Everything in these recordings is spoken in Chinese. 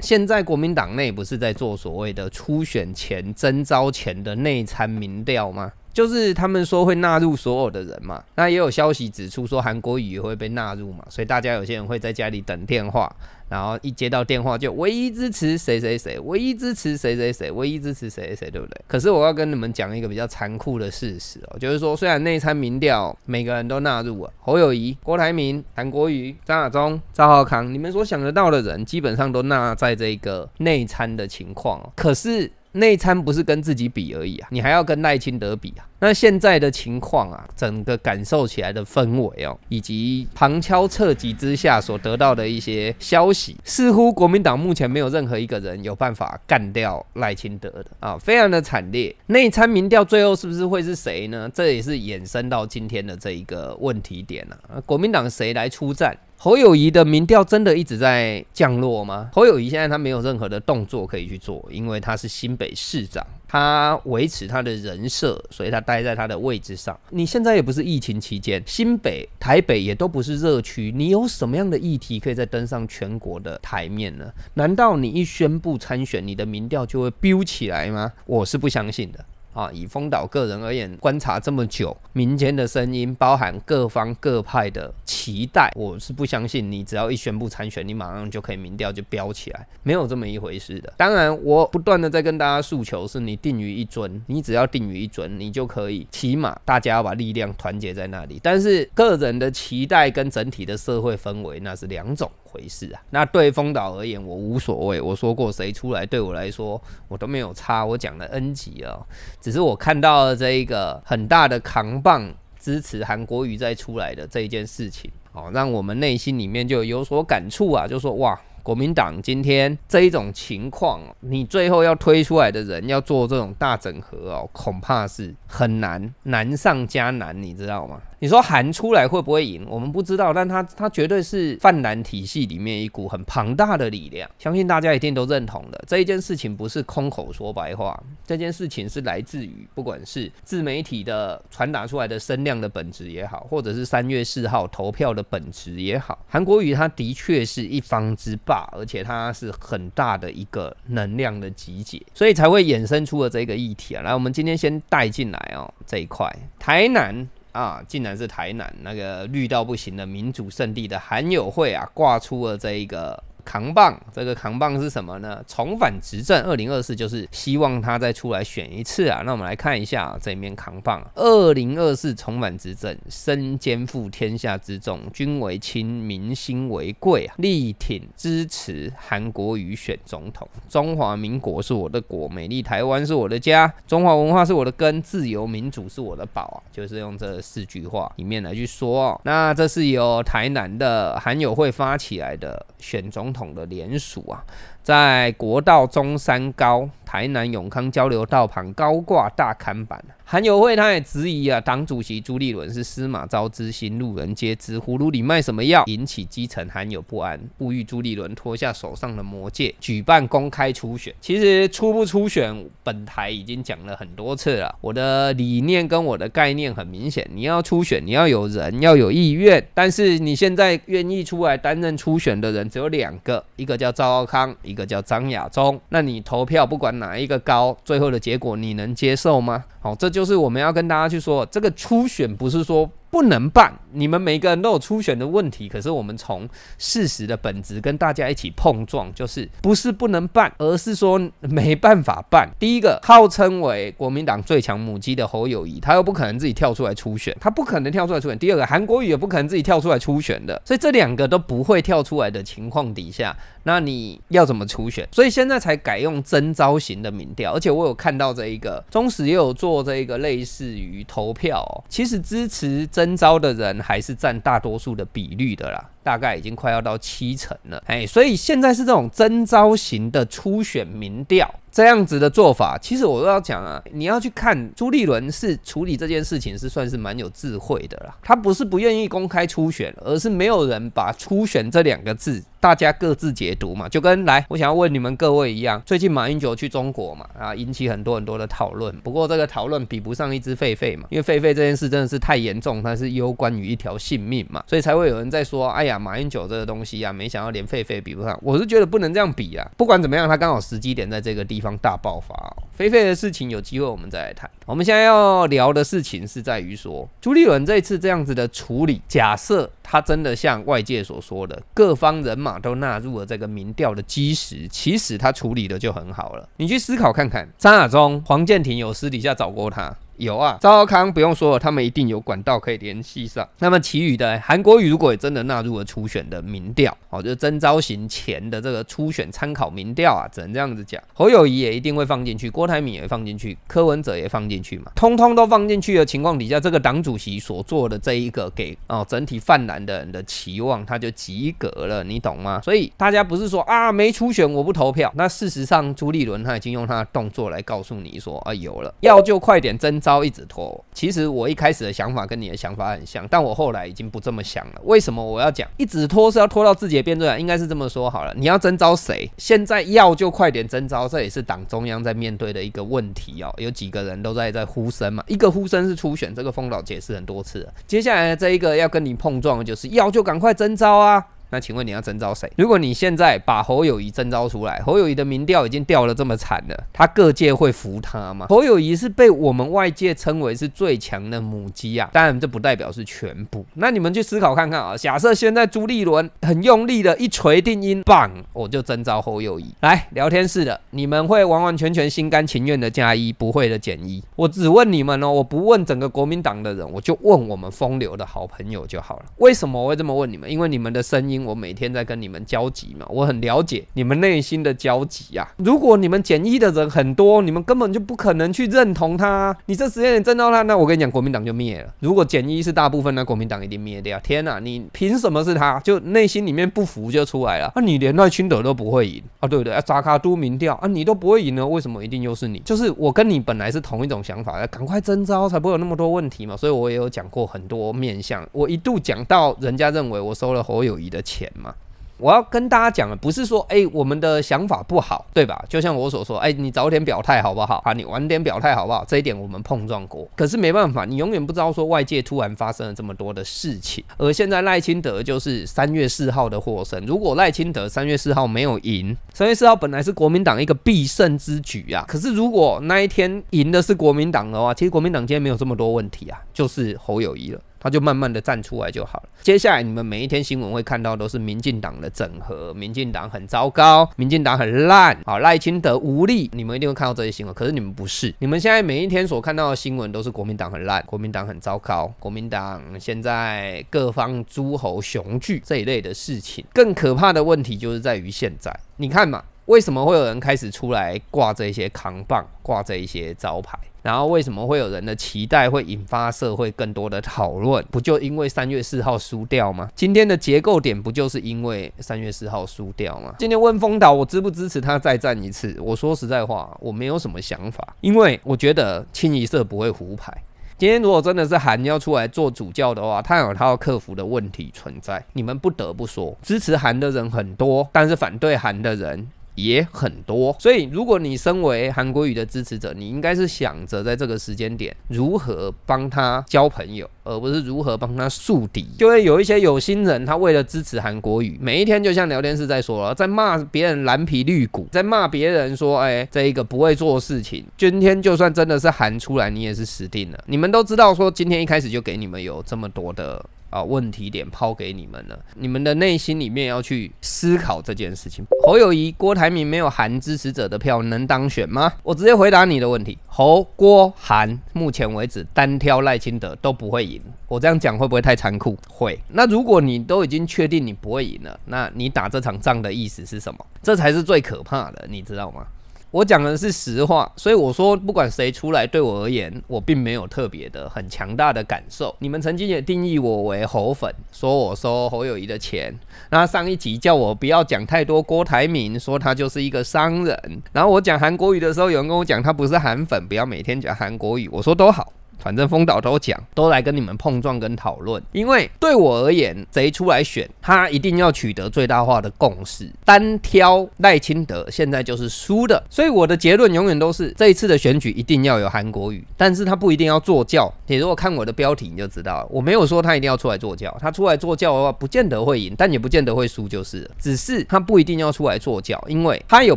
现在国民党内不是在做所谓的初选前、征召前的内参民调吗？就是他们说会纳入所有的人嘛，那也有消息指出说韩国瑜会被纳入嘛，所以大家有些人会在家里等电话，然后一接到电话就唯一支持谁谁谁，唯一支持谁谁谁，唯一支持谁谁，对不对？可是我要跟你们讲一个比较残酷的事实哦，就是说虽然内参民调每个人都纳入了侯友谊、郭台铭、韩国瑜、张亚中、赵浩康，你们所想得到的人基本上都纳在这个内参的情况哦，可是。内参不是跟自己比而已啊，你还要跟赖清德比啊。那现在的情况啊，整个感受起来的氛围哦，以及旁敲侧击之下所得到的一些消息，似乎国民党目前没有任何一个人有办法干掉赖清德的啊，非常的惨烈。内参民调最后是不是会是谁呢？这也是衍生到今天的这一个问题点啊。国民党谁来出战？侯友谊的民调真的一直在降落吗？侯友谊现在他没有任何的动作可以去做，因为他是新北市长，他维持他的人设，所以他待在他的位置上。你现在也不是疫情期间，新北、台北也都不是热区，你有什么样的议题可以再登上全国的台面呢？难道你一宣布参选，你的民调就会飙起来吗？我是不相信的。啊，以丰岛个人而言，观察这么久，民间的声音，包含各方各派的期待，我是不相信。你只要一宣布参选，你马上就可以民调就飙起来，没有这么一回事的。当然，我不断的在跟大家诉求，是你定于一尊，你只要定于一尊，你就可以，起码大家要把力量团结在那里。但是，个人的期待跟整体的社会氛围，那是两种。回事啊？那对风岛而言，我无所谓。我说过，谁出来对我来说，我都没有差。我讲了 N 级啊，只是我看到了这一个很大的扛棒支持韩国瑜在出来的这一件事情，哦，让我们内心里面就有所感触啊。就说哇，国民党今天这一种情况，你最后要推出来的人要做这种大整合哦，恐怕是很难，难上加难，你知道吗？你说韩出来会不会赢？我们不知道，但他他绝对是泛蓝体系里面一股很庞大的力量，相信大家一定都认同的。这一件事情不是空口说白话，这件事情是来自于不管是自媒体的传达出来的声量的本质也好，或者是三月四号投票的本质也好，韩国瑜他的确是一方之霸，而且他是很大的一个能量的集结，所以才会衍生出了这个议题。来，我们今天先带进来哦，这一块台南。啊，竟然是台南那个绿到不行的民主圣地的韩友会啊，挂出了这一个。扛棒，这个扛棒是什么呢？重返执政，二零二四就是希望他再出来选一次啊。那我们来看一下这面扛棒，二零二四重返执政，身肩负天下之重，君为轻，民心为贵啊！力挺支持韩国瑜选总统，中华民国是我的国，美丽台湾是我的家，中华文化是我的根，自由民主是我的宝啊！就是用这四句话里面来去说哦。那这是由台南的韩友会发起来的选总统。统的联署啊。在国道中山高台南永康交流道旁高挂大坎板，韩友会他也质疑啊，党主席朱立伦是司马昭之心，路人皆知。葫芦里卖什么药，引起基层韩友不安，呼吁朱立伦脱下手上的魔戒，举办公开初选。其实出不出选，本台已经讲了很多次了。我的理念跟我的概念很明显，你要初选，你要有人，要有意愿。但是你现在愿意出来担任初选的人只有两个，一个叫赵奥康，一。个叫张亚中，那你投票不管哪一个高，最后的结果你能接受吗？哦，这就是我们要跟大家去说，这个初选不是说不能办，你们每个人都有初选的问题。可是我们从事实的本质跟大家一起碰撞，就是不是不能办，而是说没办法办。第一个，号称为国民党最强母鸡的侯友谊，他又不可能自己跳出来初选，他不可能跳出来初选。第二个，韩国瑜也不可能自己跳出来初选的，所以这两个都不会跳出来的情况底下，那你要怎么初选？所以现在才改用征招型的民调，而且我有看到这一个中时也有做。做这一个类似于投票，其实支持征召的人还是占大多数的比率的啦。大概已经快要到七成了，哎，所以现在是这种征招型的初选民调这样子的做法。其实我都要讲啊，你要去看朱立伦是处理这件事情是算是蛮有智慧的啦。他不是不愿意公开初选，而是没有人把初选这两个字大家各自解读嘛。就跟来，我想要问你们各位一样，最近马英九去中国嘛啊，引起很多很多的讨论。不过这个讨论比不上一只狒狒嘛，因为狒狒这件事真的是太严重，它是攸关于一条性命嘛，所以才会有人在说哎。呀，马英九这个东西呀，没想到连狒狒比不上。我是觉得不能这样比啊，不管怎么样，他刚好时机点在这个地方大爆发。狒狒的事情有机会我们再来谈。我们现在要聊的事情是在于说，朱立伦这次这样子的处理，假设他真的像外界所说的，各方人马都纳入了这个民调的基石，其实他处理的就很好了。你去思考看看，张亚中、黄建廷有私底下找过他。有啊，赵康不用说了，他们一定有管道可以联系上。那么其余的韩国瑜如果真的纳入了初选的民调，哦，就是征召行前的这个初选参考民调啊，只能这样子讲。侯友谊也一定会放进去，郭台铭也放进去，柯文哲也放进去嘛，通通都放进去的情况底下，这个党主席所做的这一个给哦整体泛蓝的人的期望，他就及格了，你懂吗？所以大家不是说啊没初选我不投票，那事实上朱立伦他已经用他的动作来告诉你说啊有了，要就快点征。招一直拖，其实我一开始的想法跟你的想法很像，但我后来已经不这么想了。为什么我要讲一直拖是要拖到自己的辩队啊？应该是这么说好了，你要征招谁？现在要就快点征招，这也是党中央在面对的一个问题哦。有几个人都在在呼声嘛？一个呼声是初选，这个风岛解释很多次。接下来这一个要跟你碰撞的就是要就赶快征招啊！那请问你要征召谁？如果你现在把侯友谊征召出来，侯友谊的民调已经掉了这么惨了，他各界会服他吗？侯友谊是被我们外界称为是最强的母鸡啊，当然这不代表是全部。那你们去思考看看啊，假设现在朱立伦很用力的一锤定音，棒我就征召侯友谊来聊天室的，你们会完完全全心甘情愿的加一，不会的减一。我只问你们哦，我不问整个国民党的人，我就问我们风流的好朋友就好了。为什么我会这么问你们？因为你们的声音。我每天在跟你们交集嘛，我很了解你们内心的交集啊。如果你们减一的人很多，你们根本就不可能去认同他。你这时间点征到他，那我跟你讲，国民党就灭了。如果减一是大部分，那国民党一定灭掉。天哪，你凭什么是他？就内心里面不服就出来了。那你连赖清德都不会赢啊，对不对？要扎卡都民调啊，你都不会赢呢？为什么一定又是你？就是我跟你本来是同一种想法的，赶快征召才不会有那么多问题嘛。所以我也有讲过很多面向，我一度讲到人家认为我收了侯友谊的。钱嘛，我要跟大家讲的不是说哎我们的想法不好，对吧？就像我所说，哎你早点表态好不好啊？你晚点表态好不好？这一点我们碰撞过，可是没办法，你永远不知道说外界突然发生了这么多的事情。而现在赖清德就是三月四号的获胜。如果赖清德三月四号没有赢，三月四号本来是国民党一个必胜之举啊。可是如果那一天赢的是国民党的话，其实国民党今天没有这么多问题啊，就是侯友谊了。他就慢慢的站出来就好了。接下来你们每一天新闻会看到都是民进党的整合，民进党很糟糕，民进党很烂，好赖清德无力，你们一定会看到这些新闻。可是你们不是，你们现在每一天所看到的新闻都是国民党很烂，国民党很糟糕，国民党现在各方诸侯雄踞这一类的事情。更可怕的问题就是在于现在，你看嘛。为什么会有人开始出来挂这些扛棒、挂这一些招牌？然后为什么会有人的期待会引发社会更多的讨论？不就因为三月四号输掉吗？今天的结构点不就是因为三月四号输掉吗？今天问风岛，我支不支持他再战一次？我说实在话，我没有什么想法，因为我觉得清一色不会胡牌。今天如果真的是韩要出来做主教的话，他有他要克服的问题存在。你们不得不说，支持韩的人很多，但是反对韩的人。也很多，所以如果你身为韩国语的支持者，你应该是想着在这个时间点如何帮他交朋友，而不是如何帮他树敌。就会有一些有心人，他为了支持韩国语，每一天就像聊天室在说了，在骂别人蓝皮绿骨，在骂别人说，哎，这一个不会做事情，今天就算真的是韩出来，你也是死定了。你们都知道说，今天一开始就给你们有这么多的。啊，问题点抛给你们了，你们的内心里面要去思考这件事情。侯友谊、郭台铭没有韩支持者的票，能当选吗？我直接回答你的问题：侯、郭、韩目前为止单挑赖清德都不会赢。我这样讲会不会太残酷？会。那如果你都已经确定你不会赢了，那你打这场仗的意思是什么？这才是最可怕的，你知道吗？我讲的是实话，所以我说不管谁出来，对我而言，我并没有特别的很强大的感受。你们曾经也定义我为猴粉，说我收侯友谊的钱。那上一集叫我不要讲太多郭台铭，说他就是一个商人。然后我讲韩国语的时候，有人跟我讲他不是韩粉，不要每天讲韩国语。我说都好。反正风岛都讲，都来跟你们碰撞跟讨论，因为对我而言，谁出来选，他一定要取得最大化的共识。单挑赖清德现在就是输的，所以我的结论永远都是，这一次的选举一定要有韩国语，但是他不一定要坐教。你如果看我的标题，你就知道，了，我没有说他一定要出来坐教，他出来坐教的话，不见得会赢，但也不见得会输，就是，只是他不一定要出来坐教，因为他有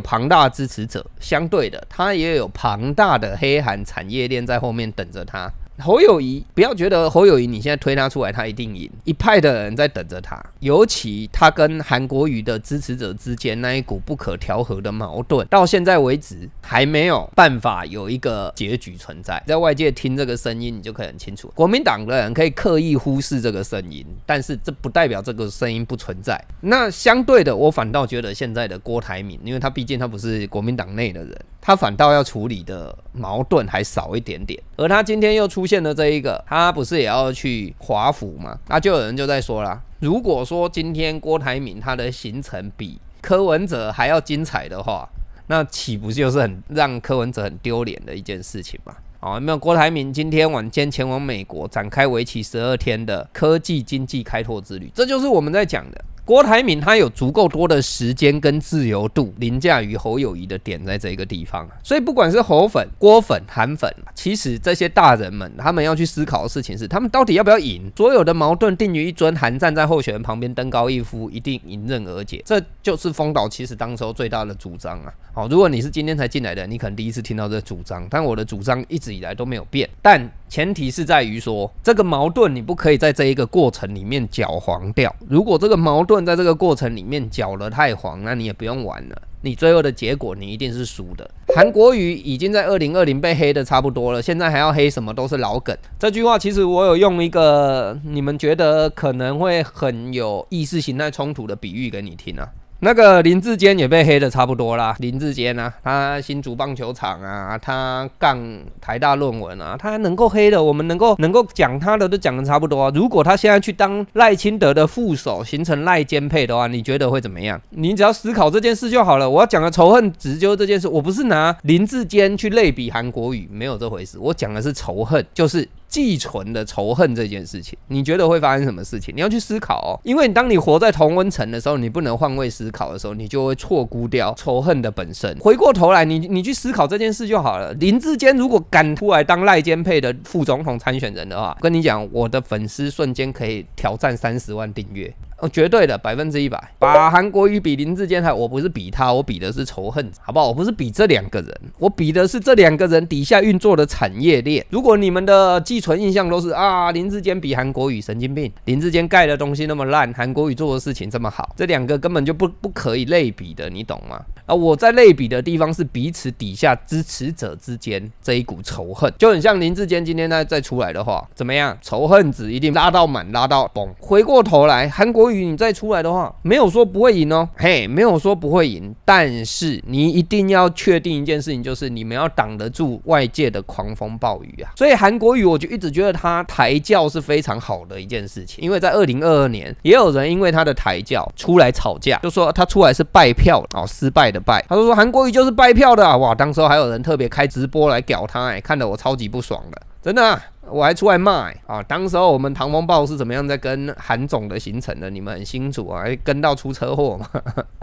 庞大支持者，相对的，他也有庞大的黑韩产业链在后面等着他。侯友谊，不要觉得侯友谊，你现在推他出来，他一定赢。一派的人在等着他，尤其他跟韩国瑜的支持者之间那一股不可调和的矛盾，到现在为止还没有办法有一个结局存在。在外界听这个声音，你就可以很清楚，国民党的人可以刻意忽视这个声音，但是这不代表这个声音不存在。那相对的，我反倒觉得现在的郭台铭，因为他毕竟他不是国民党内的人。他反倒要处理的矛盾还少一点点，而他今天又出现了这一个，他不是也要去华府吗？那就有人就在说啦，如果说今天郭台铭他的行程比柯文哲还要精彩的话，那岂不就是很让柯文哲很丢脸的一件事情嘛？啊，没有，郭台铭今天晚间前往美国，展开为期十二天的科技经济开拓之旅，这就是我们在讲的。郭台铭他有足够多的时间跟自由度凌驾于侯友谊的点，在这个地方，所以不管是侯粉、郭粉、韩粉，其实这些大人们他们要去思考的事情是，他们到底要不要赢？所有的矛盾定于一尊，韩站在候选人旁边登高一呼，一定迎刃而解。这就是丰岛其实当候最大的主张啊！好，如果你是今天才进来的，你可能第一次听到这主张，但我的主张一直以来都没有变，但。前提是在于说，这个矛盾你不可以在这一个过程里面搅黄掉。如果这个矛盾在这个过程里面搅得太黄，那你也不用玩了，你最后的结果你一定是输的。韩国瑜已经在二零二零被黑的差不多了，现在还要黑什么都是老梗。这句话其实我有用一个你们觉得可能会很有意识形态冲突的比喻给你听啊。那个林志坚也被黑的差不多啦。林志坚啊，他新竹棒球场啊，他杠台大论文啊，他能够黑的，我们能够能够讲他的都讲的差不多。如果他现在去当赖清德的副手，形成赖兼配的话，你觉得会怎么样？你只要思考这件事就好了。我要讲的仇恨直究这件事，我不是拿林志坚去类比韩国语，没有这回事。我讲的是仇恨，就是。寄存的仇恨这件事情，你觉得会发生什么事情？你要去思考哦，因为当你活在同温层的时候，你不能换位思考的时候，你就会错估掉仇恨的本身。回过头来，你你去思考这件事就好了。林志坚如果敢出来当赖坚配的副总统参选人的话，跟你讲，我的粉丝瞬间可以挑战三十万订阅。哦，绝对的，百分之一百。把韩国语比林志坚，还我不是比他，我比的是仇恨，好不好？我不是比这两个人，我比的是这两个人底下运作的产业链。如果你们的寄存印象都是啊，林志坚比韩国语神经病，林志坚盖的东西那么烂，韩国语做的事情这么好，这两个根本就不不可以类比的，你懂吗？啊，我在类比的地方是彼此底下支持者之间这一股仇恨，就很像林志坚今天再再出来的话，怎么样？仇恨值一定拉到满，拉到崩。回过头来，韩国宇。你再出来的话，没有说不会赢哦，嘿，没有说不会赢，但是你一定要确定一件事情，就是你们要挡得住外界的狂风暴雨啊。所以韩国瑜，我就一直觉得他抬轿是非常好的一件事情，因为在二零二二年，也有人因为他的抬轿出来吵架，就说他出来是败票啊，失败的败，他就说韩国瑜就是败票的啊，哇，当时候还有人特别开直播来屌他，哎，看得我超级不爽的，真的。啊。我还出来骂啊！当时候我们唐风暴是怎么样在跟韩总的行程的，你们很清楚啊，还跟到出车祸嘛？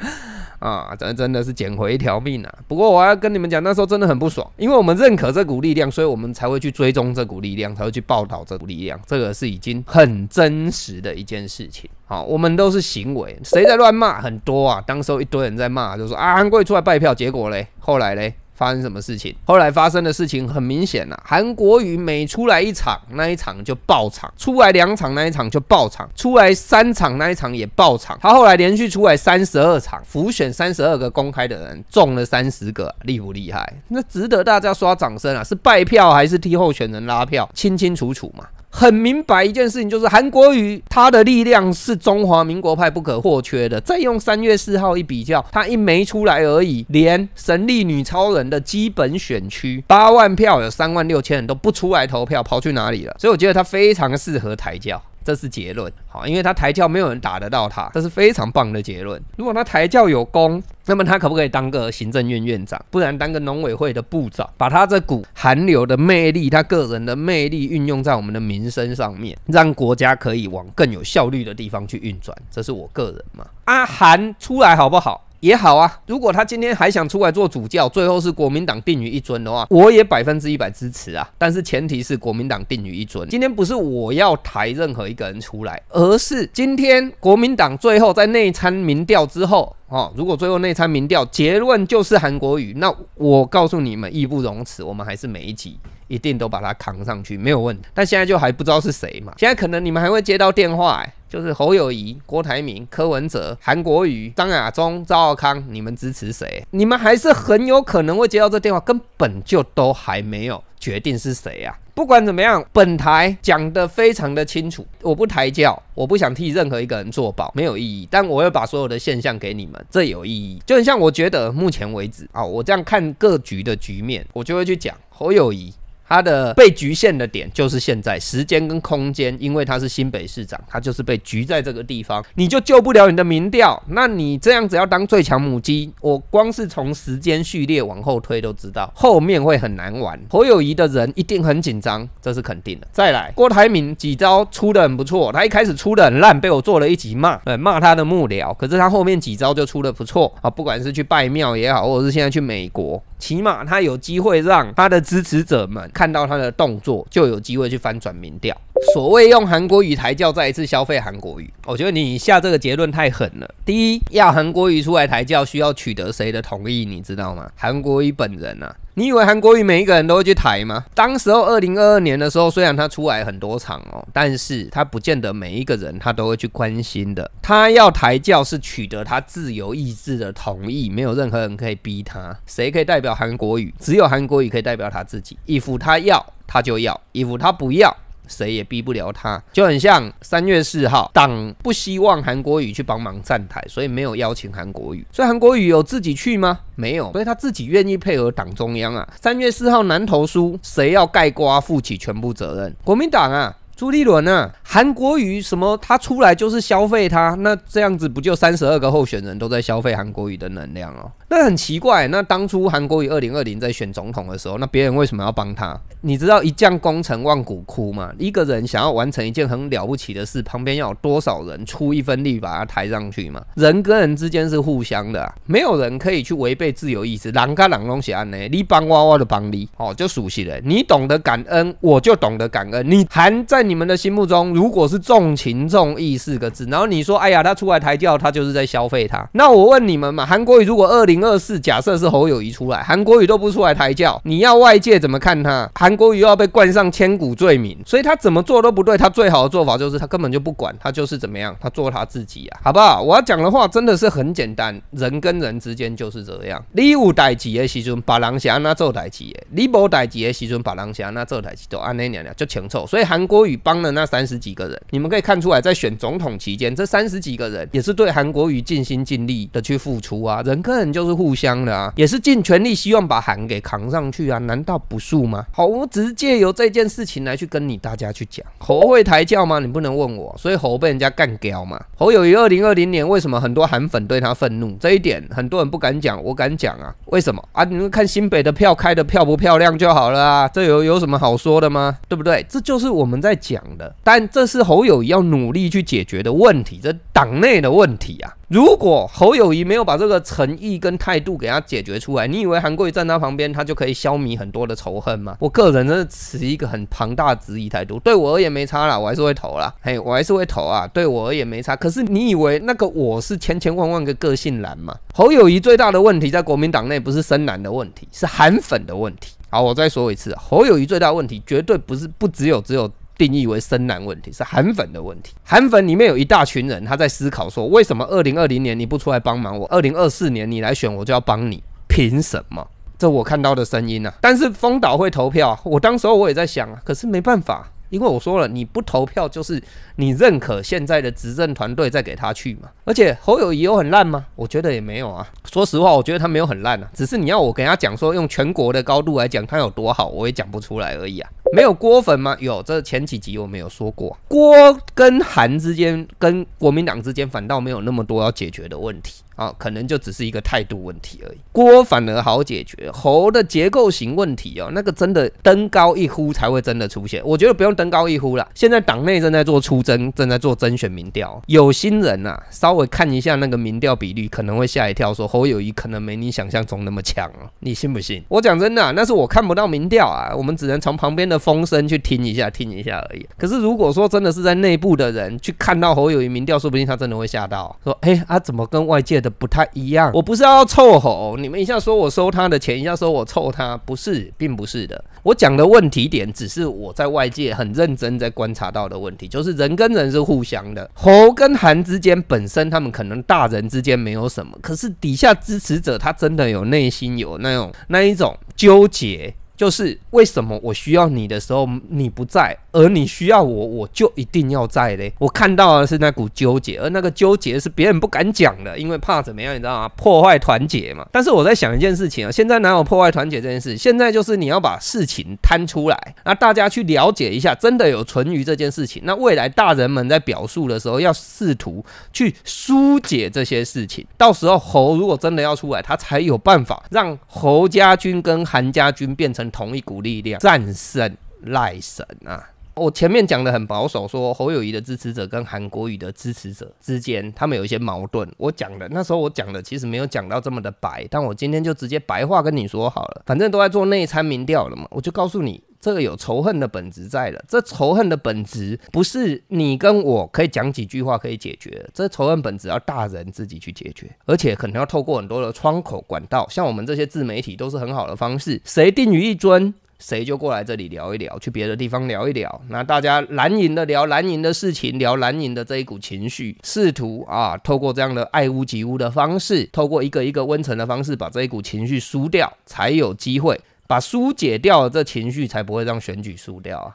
啊，真真的是捡回一条命啊！不过我要跟你们讲，那时候真的很不爽，因为我们认可这股力量，所以我们才会去追踪这股力量，才会去报道这股力量。这个是已经很真实的一件事情。好，我们都是行为，谁在乱骂很多啊？当时候一堆人在骂，就说啊，安贵出来拜票，结果嘞，后来嘞。发生什么事情？后来发生的事情很明显了。韩国瑜每出来一场，那一场就爆场；出来两场，那一场就爆场；出来三场，那一场也爆场。他后来连续出来三十二场，浮选三十二个公开的人，中了三十个，厉不厉害？那值得大家刷掌声啊！是败票还是替候选人拉票？清清楚楚嘛。很明白一件事情，就是韩国瑜他的力量是中华民国派不可或缺的。再用三月四号一比较，他一没出来而已，连神力女超人的基本选区八万票有三万六千人都不出来投票，跑去哪里了？所以我觉得他非常适合抬轿。这是结论，好，因为他抬轿没有人打得到他，这是非常棒的结论。如果他抬轿有功，那么他可不可以当个行政院院长？不然当个农委会的部长，把他这股韩流的魅力，他个人的魅力运用在我们的民生上面，让国家可以往更有效率的地方去运转。这是我个人嘛，阿韩出来好不好？也好啊，如果他今天还想出来做主教，最后是国民党定于一尊的话，我也百分之一百支持啊。但是前提是国民党定于一尊。今天不是我要抬任何一个人出来，而是今天国民党最后在内参民调之后，哦，如果最后内参民调结论就是韩国瑜，那我告诉你们，义不容辞，我们还是每一集一定都把它扛上去，没有问题。但现在就还不知道是谁嘛。现在可能你们还会接到电话，哎。就是侯友谊、郭台铭、柯文哲、韩国瑜、张亚中、赵浩康，你们支持谁？你们还是很有可能会接到这电话，根本就都还没有决定是谁啊！不管怎么样，本台讲的非常的清楚，我不抬轿，我不想替任何一个人做保，没有意义。但我会把所有的现象给你们，这有意义。就很像我觉得目前为止啊，我这样看各局的局面，我就会去讲侯友谊。他的被局限的点就是现在时间跟空间，因为他是新北市长，他就是被局在这个地方，你就救不了你的民调。那你这样子要当最强母鸡，我光是从时间序列往后推都知道后面会很难玩。侯友谊的人一定很紧张，这是肯定的。再来，郭台铭几招出的很不错，他一开始出的很烂，被我做了一集骂，骂他的幕僚。可是他后面几招就出的不错啊，不管是去拜庙也好，或者是现在去美国，起码他有机会让他的支持者们。看到他的动作，就有机会去翻转民调。所谓用韩国语抬轿，再一次消费韩国语，我觉得你下这个结论太狠了。第一，要韩国语出来抬轿，需要取得谁的同意？你知道吗？韩国语本人啊。你以为韩国语每一个人都会去抬吗？当时候二零二二年的时候，虽然他出来很多场哦，但是他不见得每一个人他都会去关心的。他要抬轿是取得他自由意志的同意，没有任何人可以逼他。谁可以代表韩国语？只有韩国语可以代表他自己。if 他要，他就要；if 他不要。谁也逼不了他，就很像三月四号，党不希望韩国瑜去帮忙站台，所以没有邀请韩国瑜。所以韩国瑜有自己去吗？没有，所以他自己愿意配合党中央啊。三月四号南投输，谁要盖瓜负起全部责任？国民党啊，朱立伦啊，韩国瑜什么？他出来就是消费他，那这样子不就三十二个候选人都在消费韩国瑜的能量哦？那很奇怪，那当初韩国瑜二零二零在选总统的时候，那别人为什么要帮他？你知道一将功成万骨枯吗？一个人想要完成一件很了不起的事，旁边要有多少人出一分力把他抬上去吗？人跟人之间是互相的，没有人可以去违背自由意志。郎卡郎龙写安呢，你帮娃娃的帮你，哦，就熟悉了。你懂得感恩，我就懂得感恩。你韩在你们的心目中，如果是重情重义四个字，然后你说，哎呀，他出来抬轿，他就是在消费他。那我问你们嘛，韩国瑜如果二零二四假设是侯友谊出来，韩国瑜都不出来抬轿，你要外界怎么看他？韩国瑜又要被冠上千古罪名，所以他怎么做都不对。他最好的做法就是他根本就不管，他就是怎么样，他做他自己啊，好不好？我要讲的话真的是很简单，人跟人之间就是这样。李武代几的时阵把狼侠那做逮几爷，你宝逮几的时阵把狼侠那做逮几都那就清楚。所以韩国瑜帮了那三十几个人，你们可以看出来，在选总统期间，这三十几个人也是对韩国瑜尽心尽力的去付出啊，人跟人就。是互相的啊，也是尽全力希望把韩给扛上去啊，难道不是吗？好，我只是借由这件事情来去跟你大家去讲，侯会抬轿吗？你不能问我，所以侯被人家干掉嘛。侯友谊二零二零年为什么很多韩粉对他愤怒？这一点很多人不敢讲，我敢讲啊。为什么啊？你们看新北的票开的漂不漂亮就好了啊，这有有什么好说的吗？对不对？这就是我们在讲的，但这是侯友谊要努力去解决的问题，这党内的问题啊。如果侯友谊没有把这个诚意跟态度给他解决出来，你以为韩贵站他旁边，他就可以消弭很多的仇恨吗？我个人真的持一个很庞大质疑态度，对我而言没差啦，我还是会投啦，嘿，我还是会投啊，对我而言没差。可是你以为那个我是千千万万个个性蓝吗？侯友谊最大的问题在国民党内不是深蓝的问题，是韩粉的问题。好，我再说一次，侯友谊最大问题绝对不是不只有只有。定义为深蓝问题，是韩粉的问题。韩粉里面有一大群人，他在思考说，为什么二零二零年你不出来帮忙我，二零二四年你来选我就要帮你，凭什么？这我看到的声音呢？但是风岛会投票，我当时候我也在想啊，可是没办法。因为我说了，你不投票就是你认可现在的执政团队，再给他去嘛。而且侯友谊有很烂吗？我觉得也没有啊。说实话，我觉得他没有很烂啊。只是你要我跟他讲说，用全国的高度来讲，他有多好，我也讲不出来而已啊。没有郭粉吗？有，这前几集我没有说过。郭跟韩之间，跟国民党之间，反倒没有那么多要解决的问题。啊，可能就只是一个态度问题而已，锅反而好解决。猴的结构型问题哦，那个真的登高一呼才会真的出现。我觉得不用登高一呼了，现在党内正在做出征，正在做甄选民调。有心人啊，稍微看一下那个民调比率，可能会吓一跳，说侯友谊可能没你想象中那么强哦，你信不信？我讲真的，那是我看不到民调啊，我们只能从旁边的风声去听一下，听一下而已。可是如果说真的是在内部的人去看到侯友谊民调，说不定他真的会吓到，说，哎，啊，怎么跟外界的？不太一样，我不是要凑合。你们一下说我收他的钱，一下说我凑他，不是，并不是的。我讲的问题点，只是我在外界很认真在观察到的问题，就是人跟人是互相的，侯跟韩之间本身他们可能大人之间没有什么，可是底下支持者他真的有内心有那种那一种纠结。就是为什么我需要你的时候你不在，而你需要我我就一定要在嘞？我看到的是那股纠结，而那个纠结是别人不敢讲的，因为怕怎么样，你知道吗？破坏团结嘛。但是我在想一件事情啊，现在哪有破坏团结这件事？现在就是你要把事情摊出来，那大家去了解一下，真的有存于这件事情。那未来大人们在表述的时候，要试图去疏解这些事情。到时候侯如果真的要出来，他才有办法让侯家军跟韩家军变成。同一股力量战胜赖神啊！我前面讲的很保守，说侯友谊的支持者跟韩国瑜的支持者之间，他们有一些矛盾。我讲的那时候，我讲的其实没有讲到这么的白，但我今天就直接白话跟你说好了，反正都在做内参民调了嘛，我就告诉你。这个有仇恨的本质在了，这仇恨的本质不是你跟我可以讲几句话可以解决，这仇恨本质要大人自己去解决，而且可能要透过很多的窗口管道，像我们这些自媒体都是很好的方式，谁定于一尊，谁就过来这里聊一聊，去别的地方聊一聊，那大家蓝营的聊蓝营的事情，聊蓝营的这一股情绪，试图啊透过这样的爱屋及乌的方式，透过一个一个温存的方式把这一股情绪输掉，才有机会。把输解掉这情绪，才不会让选举输掉啊。